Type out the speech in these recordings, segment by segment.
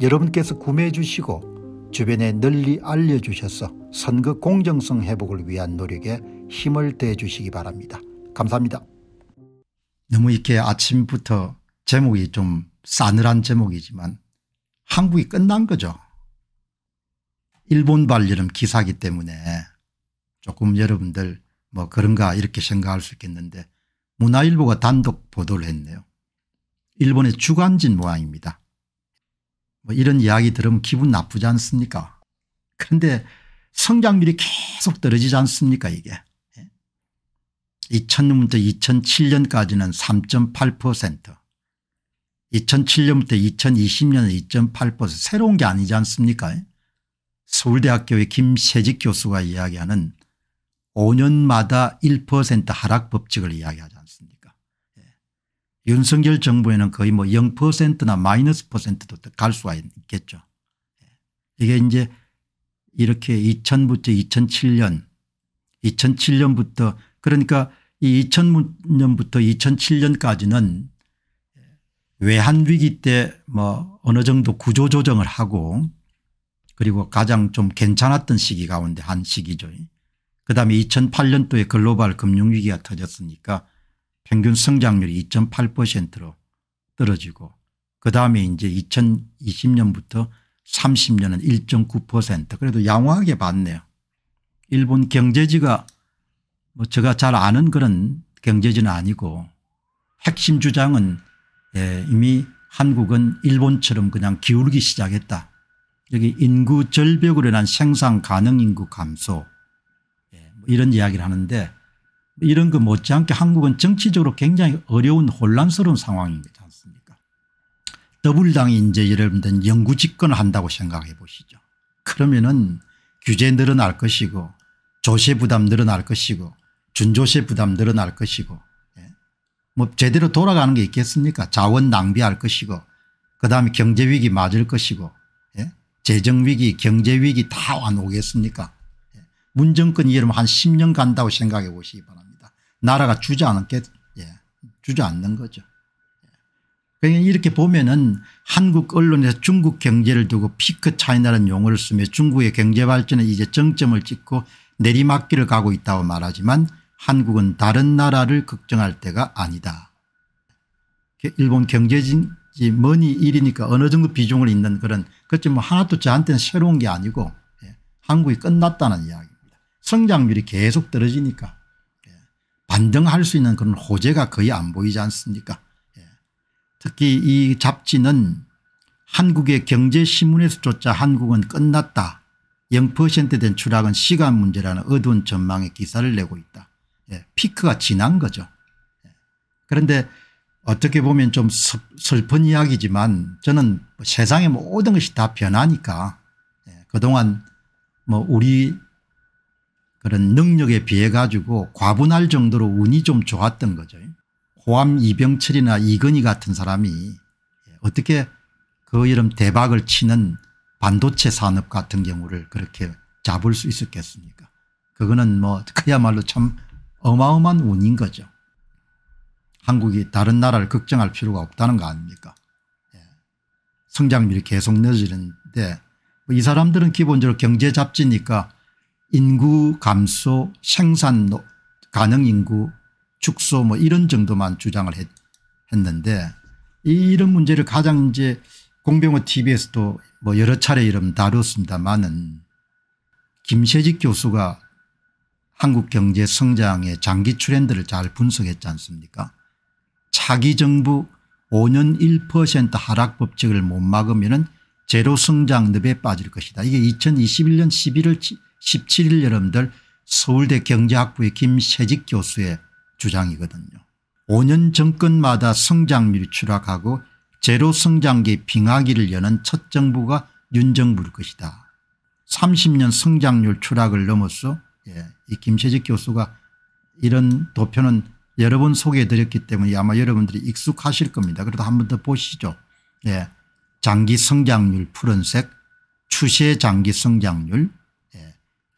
여러분께서 구매해 주시고 주변에 널리 알려주셔서 선거 공정성 회복을 위한 노력에 힘을 대해 주시기 바랍니다. 감사합니다. 너무 이렇게 아침부터 제목이 좀 싸늘한 제목이지만 한국이 끝난 거죠. 일본발 여름 기사기 때문에 조금 여러분들 뭐 그런가 이렇게 생각할 수 있겠는데 문화일보가 단독 보도를 했네요. 일본의 주간진 모양입니다. 뭐 이런 이야기 들으면 기분 나쁘지 않습니까 그런데 성장률이 계속 떨어지지 않습니까 이게 2000년부터 2007년까지는 3.8% 2007년부터 2020년은 2.8% 새로운 게 아니지 않습니까 예? 서울대학교의 김세직 교수가 이야기하는 5년마다 1% 하락 법칙을 이야기하지 않습니까 윤석열 정부에는 거의 뭐 0%나 마이너스 퍼센트도 갈 수가 있겠죠. 예. 이게 이제 이렇게 2000부터 2007년 2007년부터 그러니까 이 2000년부터 2007년까지는 외환위기 때 뭐 어느 정도 구조조정을 하고 그리고 가장 좀 괜찮았던 시기 가운데 한 시기죠. 그다음에 2008년도에 글로벌 금융위기가 터졌으니까 평균 성장률이 2.8%로 떨어지고 그 다음에 이제 2020년부터 30년은 1.9% 그래도 양호하게 봤네요. 일본 경제지가 뭐 제가 잘 아는 그런 경제지는 아니고 핵심 주장은 예, 이미 한국은 일본처럼 그냥 기울기 시작했다. 여기 인구 절벽으로 인한 생산 가능 인구 감소 예, 뭐 이런 이야기를 하는데 이런 거 못지않게 한국은 정치적으로 굉장히 어려운 혼란스러운 상황이니다 않습니까? 더불당이 이제 예를 들 영구 집권을 한다고 생각해 보시죠. 그러면은 규제 늘어날 것이고 조세 부담 늘어날 것이고 준조세 부담 늘어날 것이고 예? 뭐 제대로 돌아가는 게 있겠습니까 자원 낭비할 것이고 그다음에 경제위기 맞을 것이고 예? 재정위기 경제위기 다 안 오겠습니까 예? 문정권이 여러분 한 10년 간다고 생각해 보시기 바랍니다. 나라가 주저앉게 예, 주지않는 거죠. 예. 그냥 그러니까 이렇게 보면은 한국 언론에서 중국 경제를 두고 피크 차이나라는 용어를 쓰며 중국의 경제 발전은 이제 정점을 찍고 내리막길을 가고 있다고 말하지만 한국은 다른 나라를 걱정할 때가 아니다. 일본 경제진 머니 일이니까 어느 정도 비중을 잇는 그런 그렇지 뭐 하나도 저한테는 새로운 게 아니고 예, 한국이 끝났다는 이야기입니다. 성장률이 계속 떨어지니까 반등할 수 있는 그런 호재가 거의 안 보이지 않습니까 예. 특히 이 잡지는 한국의 경제신문에서조차 한국은 끝났다 0%된 추락은 시간 문제라는 어두운 전망의 기사를 내고 있다. 예. 피크가 지난 거죠. 예. 그런데 어떻게 보면 좀 슬픈 이야기지만 저는 뭐 세상의 모든 것이 다 변하니까 예. 그동안 뭐 우리 그런 능력에 비해 가지고 과분할 정도로 운이 좀 좋았던 거죠. 호암 이병철이나 이건희 같은 사람이 예, 어떻게 그 이름 대박을 치는 반도체 산업 같은 경우를 그렇게 잡을 수 있었겠습니까 그거는 뭐 그야말로 참 어마어마한 운인 거죠. 한국이 다른 나라를 걱정할 필요가 없다는 거 아닙니까 예. 성장률이 계속 늘어지는데 이 사람들은 기본적으로 경제 잡지니까 인구 감소 생산 가능 인구 축소 뭐 이런 정도만 주장을 했, 는데 이런 문제를 가장 이제 공병호 tv에서도 뭐 여러 차례 이름 다뤘습니다만은 김세직 교수가 한국 경제 성장의 장기 트렌드를 잘 분석했지 않습니까 차기 정부 5년 1% 하락 법칙을 못 막으면 은 제로 성장늪에 빠질 것이다. 이게 2021년 11월 17일 여러분들 서울대 경제학부의 김세직 교수의 주장이거든요. 5년 정권마다 성장률이 추락하고 제로 성장기 빙하기를 여는 첫 정부가 윤 정부일 것이다. 30년 성장률 추락을 넘어서 예, 이 김세직 교수가 이런 도표는 여러 번 소개해드렸기 때문에 아마 여러분들이 익숙하실 겁니다. 그래도 한 번 더 보시죠. 예, 장기 성장률 푸른색, 추세 장기 성장률,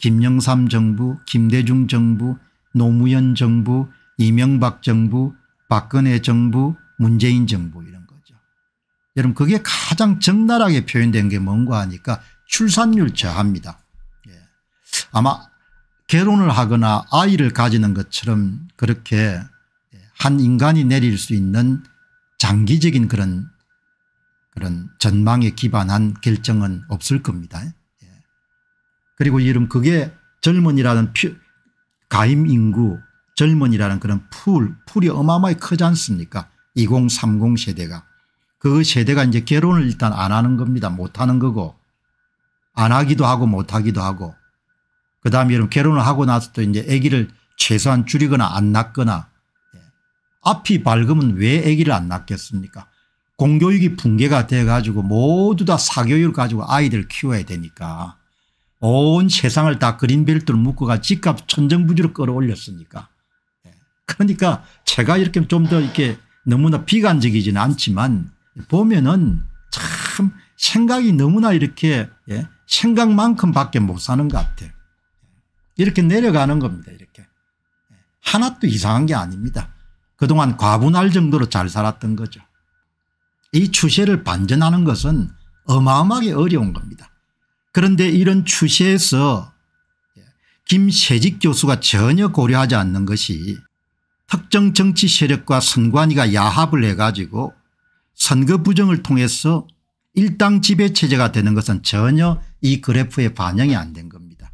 김영삼 정부, 김대중 정부, 노무현 정부, 이명박 정부, 박근혜 정부, 문재인 정부 이런 거죠. 여러분 그게 가장 적나라하게 표현된 게 뭔가 하니까 출산율 저하니다 예. 아마 결혼을 하거나 아이를 가지는 것처럼 그렇게 예, 한 인간이 내릴 수 있는 장기적인 그런 그런 전망에 기반한 결정은 없을 겁니다. 그리고 이름 그게 젊은이라는 가임 인구 젊은이라는 그런 풀, 풀이 어마어마히 크지 않습니까 2030 세대가. 그 세대가 이제 결혼을 일단 안 하는 겁니다. 못 하는 거고 안 하기도 하고 못 하기도 하고 그다음에 여러분 결혼을 하고 나서 또 이제 아기를 최소한 줄이거나 안 낳거나 예. 앞이 밝으면 왜 아기를 안 낳겠습니까 공교육이 붕괴가 돼 가지고 모두 다 사교육을 가지고 아이들 키워야 되니까 온 세상을 다 그린벨트로 묶어가 집값 천정부지로 끌어올렸으니까. 예. 그러니까 제가 이렇게 좀 더 이렇게 너무나 비관적이지는 않지만 보면은 참 생각이 너무나 이렇게 예? 생각만큼 밖에 못 사는 것 같아. 예. 이렇게 내려가는 겁니다. 이렇게. 예. 하나도 이상한 게 아닙니다. 그동안 과분할 정도로 잘 살았던 거죠. 이 추세를 반전하는 것은 어마어마하게 어려운 겁니다. 그런데 이런 추세에서 김세직 교수가 전혀 고려하지 않는 것이 특정 정치 세력과 선관위가 야합을 해가지고 선거 부정을 통해서 일당 지배체제가 되는 것은 전혀 이 그래프에 반영이 안 된 겁니다.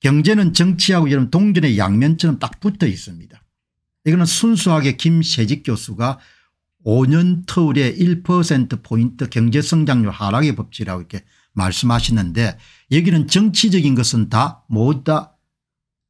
경제는 정치하고 이런 동전의 양면처럼 딱 붙어 있습니다. 이거는 순수하게 김세직 교수가 5년 터울에 1%포인트 경제성장률 하락의 법칙이라고 이렇게 말씀하시는데 여기는 정치적인 것은 다 모두 다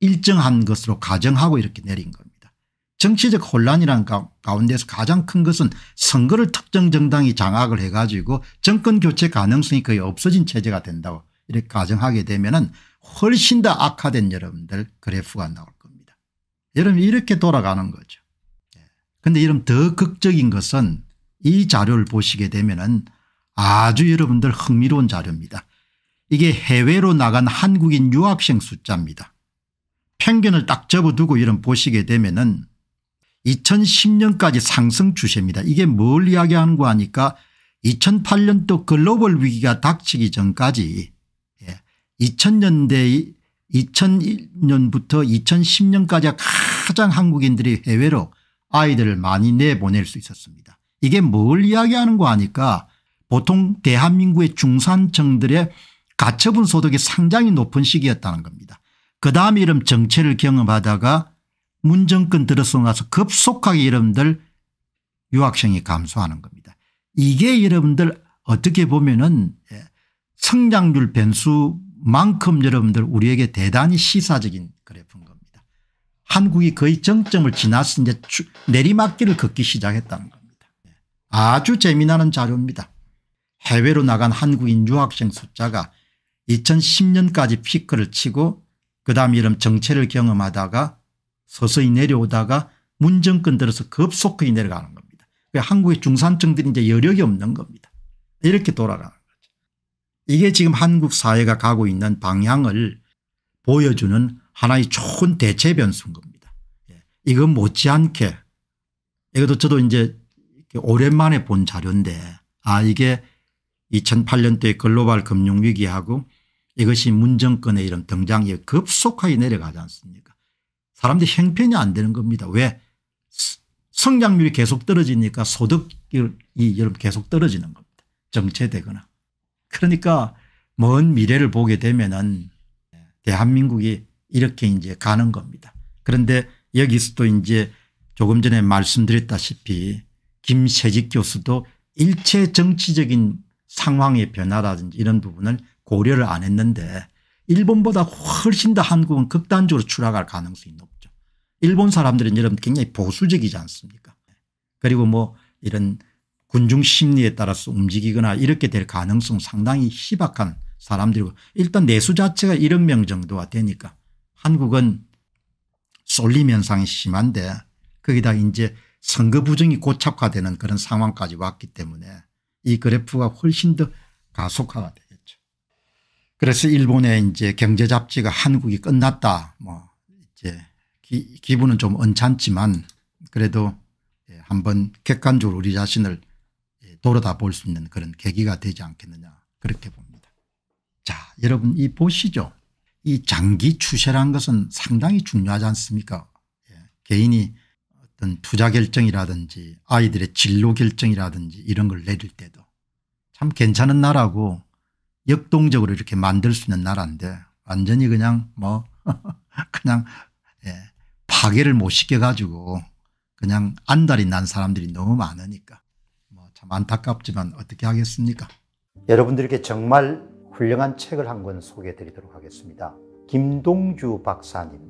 일정한 것으로 가정하고 이렇게 내린 겁니다. 정치적 혼란이란 가운데서 가장 큰 것은 선거를 특정 정당이 장악을 해가지고 정권 교체 가능성이 거의 없어진 체제가 된다고 이렇게 가정하게 되면 은 훨씬 더 악화된 여러분들 그래프가 나올 겁니다. 여러분 이렇게 돌아가는 거죠. 그런데 예. 여러분 더 극적인 것은 이 자료를 보시게 되면 은 아주 여러분들 흥미로운 자료입니다. 이게 해외로 나간 한국인 유학생 숫자입니다. 평균을 딱 접어두고 이런 보시게 되면 은 2010년까지 상승 추세입니다. 이게 뭘 이야기하는 거 하니까 2008년도 글로벌 위기가 닥치기 전까지 2000년대 예, 2001년부터 2010년까지 가장 한국인들이 해외로 아이들을 많이 내보낼 수 있었습니다. 이게 뭘 이야기하는 거 하니까 보통 대한민국의 중산층들의 가처분 소득이 상당히 높은 시기였다는 겁니다. 그 다음에 이런 정체를 경험하다가 문정권 들어서 나서 급속하게 여러분들 유학생이 감소하는 겁니다. 이게 여러분들 어떻게 보면은 예, 성장률 변수만큼 여러분들 우리에게 대단히 시사적인 그래프인 겁니다. 한국이 거의 정점을 지나서 이제 내리막길을 걷기 시작했다는 겁니다. 예, 아주 재미나는 자료입니다. 해외로 나간 한국인 유학생 숫자가 2010년까지 피크를 치고 그다음 이런 정체를 경험하다가 서서히 내려오다가 문정권 들어서 급속히 내려가는 겁니다. 그 한국의 중산층들이 이제 여력이 없는 겁니다. 이렇게 돌아가는 거죠. 이게 지금 한국 사회가 가고 있는 방향을 보여주는 하나의 좋은 대체 변수인 겁니다. 예, 이건 못지않게 이것도 저도 이제 오랜만에 본 자료인데 아 이게 2008년도의 글로벌 금융위기하고 이것이 문정권의 이런 등장에 급속하게 내려가지 않습니까 사람들이 형편이 안 되는 겁니다. 왜 성장률이 계속 떨어지니까 소득이 계속 떨어지는 겁니다. 정체되거나. 그러니까 먼 미래를 보게 되면은 대한민국이 이렇게 이제 가는 겁니다. 그런데 여기서도 이제 조금 전에 말씀드렸다시피 김세직 교수도 일체 정치적인 상황의 변화라든지 이런 부분을 고려를 안 했는데 일본보다 훨씬 더 한국은 극단적으로 추락할 가능성이 높죠. 일본 사람들은 여러분 굉장히 보수적이지 않습니까 그리고 뭐 이런 군중 심리에 따라서 움직이거나 이렇게 될 가능성 상당히 희박한 사람들이고 일단 내수 자체가 1억 명 정도가 되니까 한국은 쏠림 현상이 심한데 거기다 이제 선거 부정이 고착화되는 그런 상황까지 왔기 때문에 이 그래프가 훨씬 더 가속화가 되겠죠. 그래서 일본의 이제 경제 잡지가 한국이 끝났다 뭐 이제 기, 분은좀 언짢지만 그래도 예, 한번 객관적으로 우리 자신을 예, 돌아다 볼 수 있는 그런 계기가 되지 않겠느냐 그렇게 봅니다. 자 여러분 이 보시죠. 이 장기 추세란 것은 상당히 중요하지 않습니까 예. 개인이 어떤 투자 결정이라든지 아이들의 진로 결정이라든지 이런 걸 내릴 때도 참 괜찮은 나라고 역동적으로 이렇게 만들 수 있는 나라인데 완전히 그냥 뭐 그냥 예, 파괴를 못 시켜가지고 그냥 안달이 난 사람들이 너무 많으니까 뭐참 안타깝지만 어떻게 하겠습니까 여러분들께 정말 훌륭한 책을 한 권 소개해 드리도록 하겠습니다 김동주 박사님